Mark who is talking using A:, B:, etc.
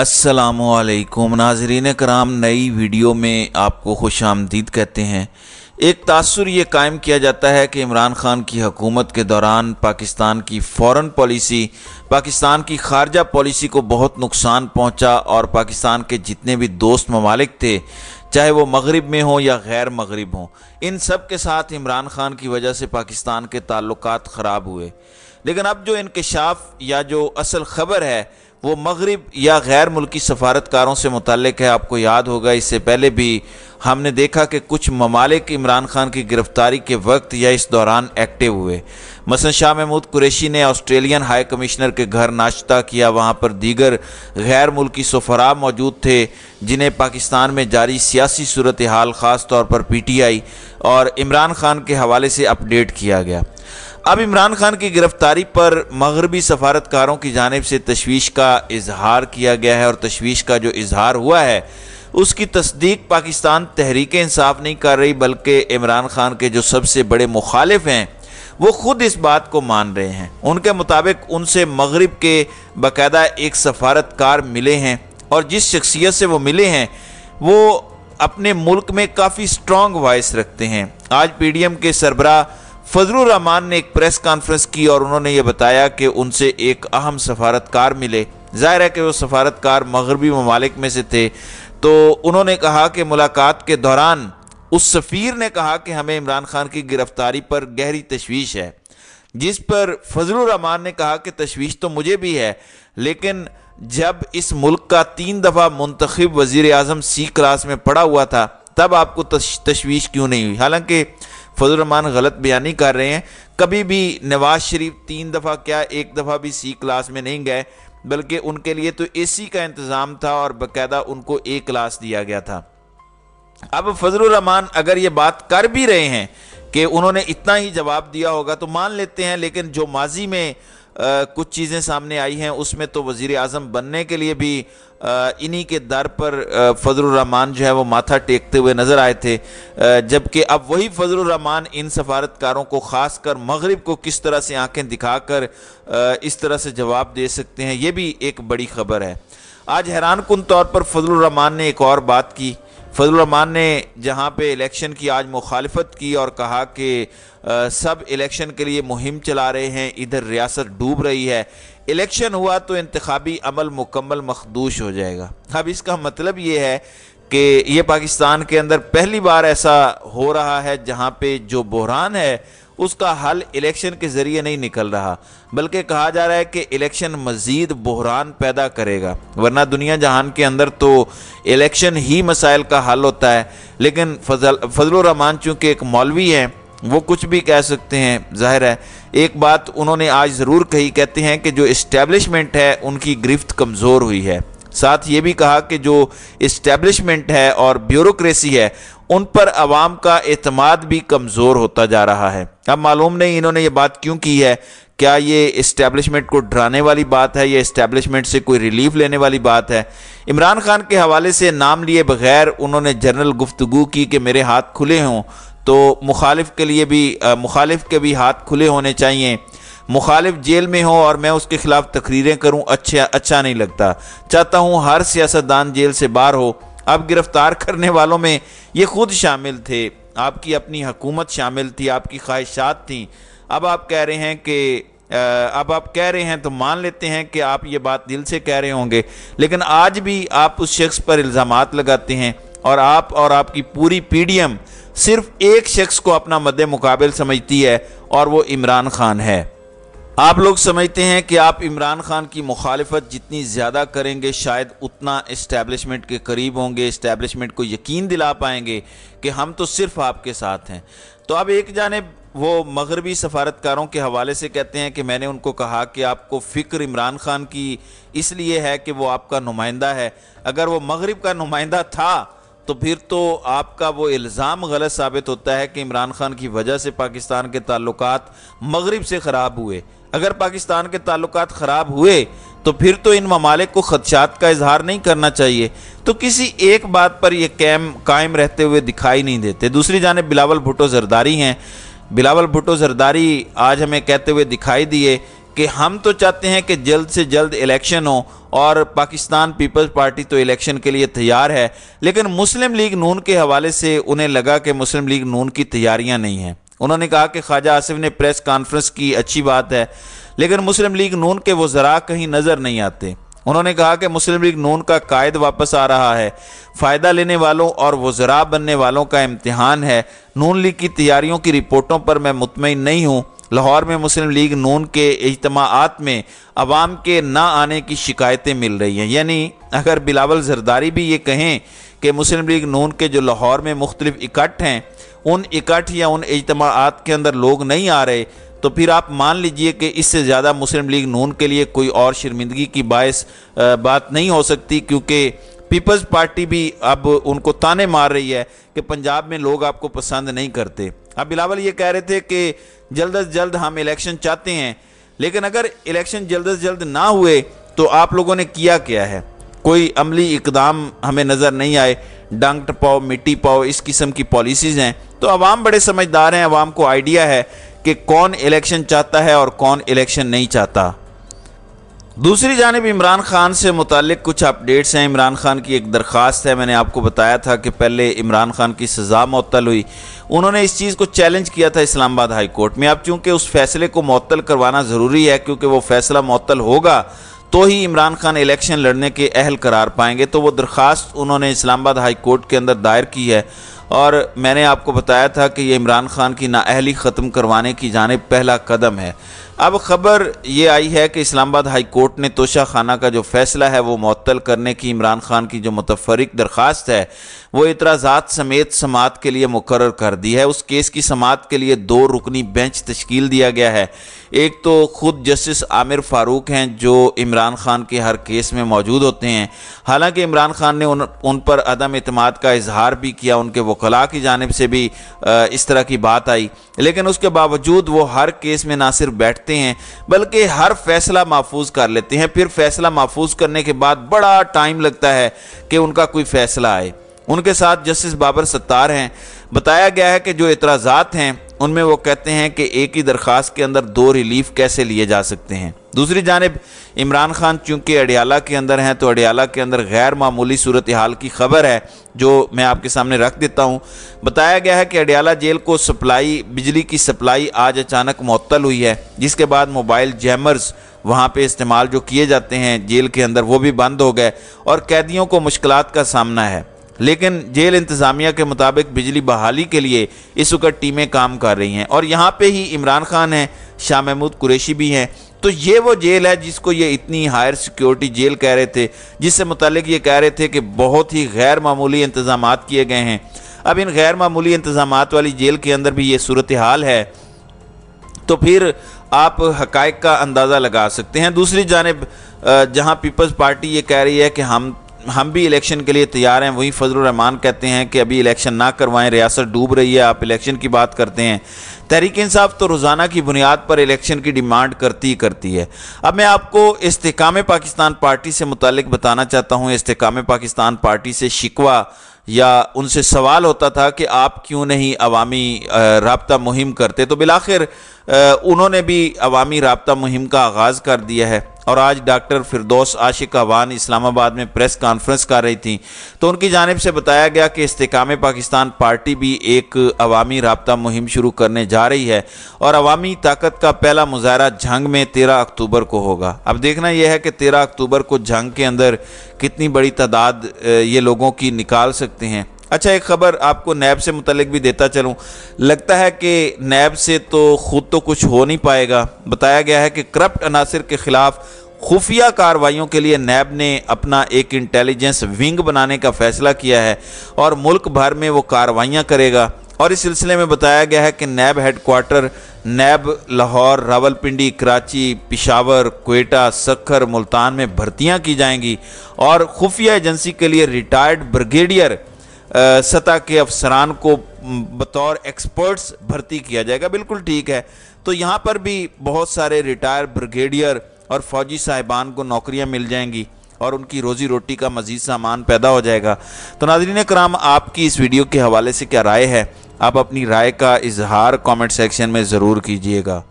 A: असलकुम नाजरीन कराम नई वीडियो में आपको खुश आमदीद कहते हैं एक तासर ये कायम किया जाता है कि इमरान ख़ान की हकूमत के दौरान पाकिस्तान की फ़ौरन पॉलिसी पाकिस्तान की खारजा पॉलिसी को बहुत नुकसान पहुँचा और पाकिस्तान के जितने भी दोस्त ममालिक थे चाहे वो मगरब में हों या गैर मगरब हों इन सब के साथ इमरान ख़ान की वजह से पाकिस्तान के ताल्लुक ख़राब हुए लेकिन अब जो इनकशाफ या जो असल ख़बर है वो मगरब या गैर मुल्की सफारतकारों से मुतक़ है आपको याद होगा इससे पहले भी हमने देखा कि कुछ ममालिक इमरान खान की गिरफ़्तारी के वक्त या इस दौरान एक्टिव हुए मसन शाह महमूद कुरेशी ने ऑस्ट्रेलियन हाई कमिश्नर के घर नाश्ता किया वहाँ पर दीगर गैर मुल्की सफरा मौजूद थे जिन्हें पाकिस्तान में जारी सियासी सूरत हाल ख़ास तौर पर पी टी आई और इमरान खान के हवाले से अपडेट किया गया अब इमरान खान की गिरफ्तारी पर मगरबी सफारतकारों की जानब से तशवीश का इजहार किया गया है और तशवीश का जो इजहार हुआ है उसकी तस्दीक पाकिस्तान तहरीक इंसाफ नहीं कर रही बल्कि इमरान खान के जो सबसे बड़े मुखालिफ हैं वो खुद इस बात को मान रहे हैं उनके मुताबिक उनसे मगरब के बाकायदा एक सफारतकार मिले हैं और जिस शख्सियत से वो मिले हैं वो अपने मुल्क में काफ़ी स्ट्रॉन्ग वॉइस रखते हैं आज पी डी एम के सरबराह फजलुर रहमान ने एक प्रेस कॉन्फ्रेंस की और उन्होंने ये बताया कि उनसे एक अहम सफारतकार मिले जाहिर है कि वो सफारतकार मगरबी ममालिक में से थे तो उन्होंने कहा कि मुलाकात के दौरान उस सफ़ीर ने कहा कि हमें इमरान खान की गिरफ्तारी पर गहरी तशवीश है जिस पर फजलुर रहमान ने कहा कि तशवीश तो मुझे भी है लेकिन जब इस मुल्क का तीन दफ़ा मुंतखब वज़ी अजम सी क्लास में पड़ा हुआ था तब आपको तश, तशवीश क्यों नहीं हुई हालांकि फजलरहमान गलत बयानी कर रहे हैं कभी भी नवाज शरीफ तीन दफ़ा क्या एक दफ़ा भी सी क्लास में नहीं गए बल्कि उनके लिए तो एसी का इंतज़ाम था और बाकायदा उनको ए क्लास दिया गया था अब फजलरहमान अगर ये बात कर भी रहे हैं कि उन्होंने इतना ही जवाब दिया होगा तो मान लेते हैं लेकिन जो माजी में कुछ चीज़ें सामने आई हैं उसमें तो वज़ी अजम बनने के लिए भी इन्हीं के दर पर फजलरहमान जो है वो माथा टेकते हुए नज़र आए थे जबकि अब वही फजलरहमान इन सफारतकारों को ख़ास कर मगरब को किस तरह से दिखा दिखाकर इस तरह से जवाब दे सकते हैं ये भी एक बड़ी खबर है आज हैरान कन तौर पर फजलरहमान ने एक और बात की फजलरहमान ने जहाँ पे इलेक्शन की आज मुखालफत की और कहा कि सब इलेक्शन के लिए मुहिम चला रहे हैं इधर रियासत डूब रही है इलेक्शन हुआ तो इंतबी अमल मुकम्मल मखदूश हो जाएगा अब इसका मतलब ये है कि ये पाकिस्तान के अंदर पहली बार ऐसा हो रहा है जहाँ पे जो बहरान है उसका हल इलेक्शन के जरिए नहीं निकल रहा बल्कि कहा जा रहा है कि इलेक्शन मजीद बहरान पैदा करेगा वरना दुनिया जहान के अंदर तो इलेक्शन ही मसाइल का हल होता है लेकिन फजल फजलरहमान चूँकि एक मौलवी हैं वो कुछ भी कह सकते हैं जाहिर है एक बात उन्होंने आज ज़रूर कही कहते हैं कि जो इस्टेब्लिशमेंट है उनकी गिरफ्त कमज़ोर हुई है साथ ये भी कहा कि जो इस्टेब्लिशमेंट है और ब्यूरोक्रेसी है उन पर आवाम का अतमाद भी कमज़ोर होता जा रहा है अब मालूम नहीं इन्होंने ये बात क्यों की है क्या ये इस्टेब्लिशमेंट को डराने वाली बात है या इस्टेब्लिशमेंट से कोई रिलीफ लेने वाली बात है इमरान खान के हवाले से नाम लिए बगैर उन्होंने जनरल गुफ्तगु की कि मेरे हाथ खुले हों तो मुखालिफ के लिए भी मुखालिफ के भी हाथ खुले होने चाहिए मुखालिफ जेल में हो और मैं उसके खिलाफ तकरीरें करूं अच्छा अच्छा नहीं लगता चाहता हूं हर सियासतदान जेल से बाहर हो अब गिरफ्तार करने वालों में ये खुद शामिल थे आपकी अपनी हकूमत शामिल थी आपकी ख्वाहिशात थी अब आप कह रहे हैं कि अब आप कह रहे हैं तो मान लेते हैं कि आप ये बात दिल से कह रहे होंगे लेकिन आज भी आप उस शख्स पर इल्ज़ाम लगाते हैं और आप और आपकी पूरी पी सिर्फ एक शख्स को अपना मद मुकाबल समझती है और वो इमरान खान है आप लोग समझते हैं कि आप इमरान खान की मुखालफत जितनी ज़्यादा करेंगे शायद उतना इस्टेबलिशमेंट के करीब होंगे इस्टेबलिशमेंट को यकीन दिला पाएंगे कि हम तो सिर्फ आपके साथ हैं तो अब एक जानब वो मगरबी सफारतकारों के हवाले से कहते हैं कि मैंने उनको कहा कि आपको फ़िक्र इमरान खान की इसलिए है कि वो आपका नुमाइंदा है अगर वो मगरब का नुमाइंदा था तो फिर तो आपका वो इल्ज़ाम गलत साबित होता है कि इमरान खान की वजह से पाकिस्तान के ताल्लुक मगरब से ख़राब हुए अगर पाकिस्तान के ताल्लुक ख़राब हुए तो फिर तो इन ममालिक को खदशात का इजहार नहीं करना चाहिए तो किसी एक बात पर यह कैम कायम रहते हुए दिखाई नहीं देते दूसरी जानब बिलावल भुटो जरदारी हैं बिलावल भुटो जरदारी आज हमें कहते हुए दिखाई दिए कि हम तो चाहते हैं कि जल्द से जल्द इलेक्शन हो और पाकिस्तान पीपल्स पार्टी तो इलेक्शन के लिए तैयार है लेकिन मुस्लिम लीग नून के हवाले से उन्हें लगा कि मुस्लिम लीग नून की तैयारियां नहीं हैं उन्होंने कहा कि ख्वाजा आसिफ ने प्रेस कॉन्फ्रेंस की अच्छी बात है लेकिन मुस्लिम लीग नून के वो ज़रा कहीं नज़र नहीं आते उन्होंने कहा कि मुस्लिम लीग नून का कायद वापस आ रहा है फ़ायदा लेने वालों और वज़रा बनने वालों का इम्तहान है नून लीग की तैयारियों की रिपोर्टों पर मैं मुतमिन नहीं हूँ लाहौर में मुस्लिम लीग नून के इजमात में आवाम के ना आने की शिकायतें मिल रही हैं यानी अगर बिलावल जरदारी भी ये कहें कि मुस्लिम लीग नून के जो लाहौर में मुख्तलिफ इकट्ठ हैं उन इकट्ठ या उन इजमात के अंदर लोग नहीं आ रहे तो फिर आप मान लीजिए कि इससे ज़्यादा मुस्लिम लीग नून के लिए कोई और शर्मिंदगी की बायस बात नहीं हो सकती क्योंकि पीपल्स पार्टी भी अब उनको ताने मार रही है कि पंजाब में लोग आपको पसंद नहीं करते अब बिलावल ये कह रहे थे कि जल्द अज जल्द हम इलेक्शन चाहते हैं लेकिन अगर इलेक्शन जल्द अज जल्द ना हुए तो आप लोगों ने किया क्या है कोई अमली इकदाम हमें नज़र नहीं आए डंग टपाओ मिट्टी पाओ इस किस्म की पॉलिसीज़ हैं तो आवाम बड़े समझदार हैं आवाम को आइडिया है कि कौन इलेक्शन चाहता है और कौन इलेक्शन नहीं चाहता दूसरी जानब इमरान खान से मुतल कुछ अपडेट्स हैं इमरान खान की एक दरख्वास्त है मैंने आपको बताया था कि पहले इमरान खान की सज़ा मअतल हुई उन्होंने इस चीज़ को चैलेंज किया था इस्लामाबाद हाई कोर्ट में अब चूँकि उस फैसले को मअतल करवाना ज़रूरी है क्योंकि वो फैसला मअतल होगा तो ही इमरान खान इलेक्शन लड़ने के अहल करार पाएंगे तो वो दरख्वास्त उन्होंने इस्लामाबाद हाई कोर्ट के अंदर दायर की है और मैंने आपको बताया था कि ये इमरान खान की नाअहली ख़त्म करवाने की जानब पहला कदम है अब खबर ये आई है कि इस्लामाबाद हाई कोर्ट ने तोशा खाना का जो फैसला है वो मअतल करने की इमरान खान की जो मुतफरक दरख्वास्त है वो इतराज़ात समेत समात के लिए मुकर कर दी है उस केस की समात के लिए दो रुकनी बेंच तश्कील दिया गया है एक तो ख़ुद जस्टिस आमिर फ़ारूक हैं जो इमरान खान के हर केस में मौजूद होते हैं हालांकि इमरान खान ने उन उन पर अदम अतमाद का इजहार भी किया उनके वकला की जानब से भी इस तरह की बात आई लेकिन उसके बावजूद वो हर केस में ना सिर्फ बैठते हैं बल्कि हर फैसला महफूज कर लेते हैं फिर फैसला महफूज करने के बाद बड़ा टाइम लगता है कि उनका कोई फैसला आए उनके साथ जस्टिस बाबर सत्तार हैं बताया गया है कि जो इतराज़ात हैं उनमें वो कहते हैं कि एक ही दरख्वास्त के अंदर दो रिलीफ कैसे लिए जा सकते हैं दूसरी जानब इमरान खान चूँकि अडियाला के अंदर हैं तो अडियाला के अंदर गैर मामूली सूरत हाल की खबर है जो मैं आपके सामने रख देता हूँ बताया गया है कि अडियाला जेल को सप्लाई बिजली की सप्लाई आज अचानक मअतल हुई है जिसके बाद मोबाइल जैमर्स वहाँ पर इस्तेमाल जो किए जाते हैं जेल के अंदर वो भी बंद हो गए और कैदियों को मुश्किल का सामना है लेकिन जेल इंतज़ामिया के मुताबिक बिजली बहाली के लिए इस वक्त टीमें काम कर रही हैं और यहाँ पे ही इमरान खान हैं शाह महमूद कुरेशी भी हैं तो ये वो जेल है जिसको ये इतनी हायर सिक्योरिटी जेल कह रहे थे जिससे मुतलिक ये कह रहे थे कि बहुत ही गैर मामूली इंतज़ाम किए गए हैं अब इन गैर मामूली इंतज़ाम वाली जेल के अंदर भी ये सूरत हाल है तो फिर आप हक का अंदाज़ा लगा सकते हैं दूसरी जानब जहाँ पीपल्स पार्टी ये कह रही है कि हम हम भी इलेक्शन के लिए तैयार हैं वहीं रहमान कहते हैं कि अभी इलेक्शन ना करवाएं रियासत डूब रही है आप इलेक्शन की बात करते हैं तहरीक इंसाफ तो रोज़ाना की बुनियाद पर इलेक्शन की डिमांड करती ही करती है अब मैं आपको इसकाम पाकिस्तान पार्टी से मुतल बताना चाहता हूँ इसकाम पाकिस्तान पार्टी से शिकवा या उनसे सवाल होता था कि आप क्यों नहीं अवामी रबता मुहिम करते तो बिलाखिर उन्होंने भी अवामी रबता मुहिम का आगाज़ कर दिया है और आज डॉक्टर फिरदौस आशिक अवान इस्लामाबाद में प्रेस कॉन्फ्रेंस कर रही थी तो उनकी जानब से बताया गया कि इसकाम पाकिस्तान पार्टी भी एक अवामी रबता मुहिम शुरू करने जा रही है और अवामी ताकत का पहला मुजाहरा जंग में तेरह अक्टूबर को होगा अब देखना यह है कि तेरह अक्टूबर को जंग के अंदर कितनी बड़ी तादाद ये लोगों की निकाल सकते हैं अच्छा एक खबर आपको नैब से मुतलक भी देता चलूँ लगता है कि नैब से तो ख़ुद तो कुछ हो नहीं पाएगा बताया गया है कि करप्ट अनासर के ख़िलाफ़ खुफिया कार्रवाइयों के लिए नैब ने अपना एक इंटेलिजेंस विंग बनाने का फैसला किया है और मुल्क भर में वो कार्रवाइयाँ करेगा और इस सिलसिले में बताया गया है कि NAB headquarters NAB Lahore Rawalpindi Karachi Peshawar Quetta Sukkur Multan में भर्तियां की जाएंगी और खुफिया एजेंसी के लिए रिटायर्ड ब्रिगेडियर सतह के अफसरान को बतौर एक्सपर्ट्स भर्ती किया जाएगा बिल्कुल ठीक है तो यहाँ पर भी बहुत सारे रिटायर ब्रिगेडियर और फौजी साहिबान को नौकरियाँ मिल जाएंगी और उनकी रोज़ी रोटी का मजीद सामान पैदा हो जाएगा तो नाजरीन कराम आपकी इस वीडियो के हवाले से क्या राय है आप अपनी राय का इजहार कमेंट सेक्शन में ज़रूर कीजिएगा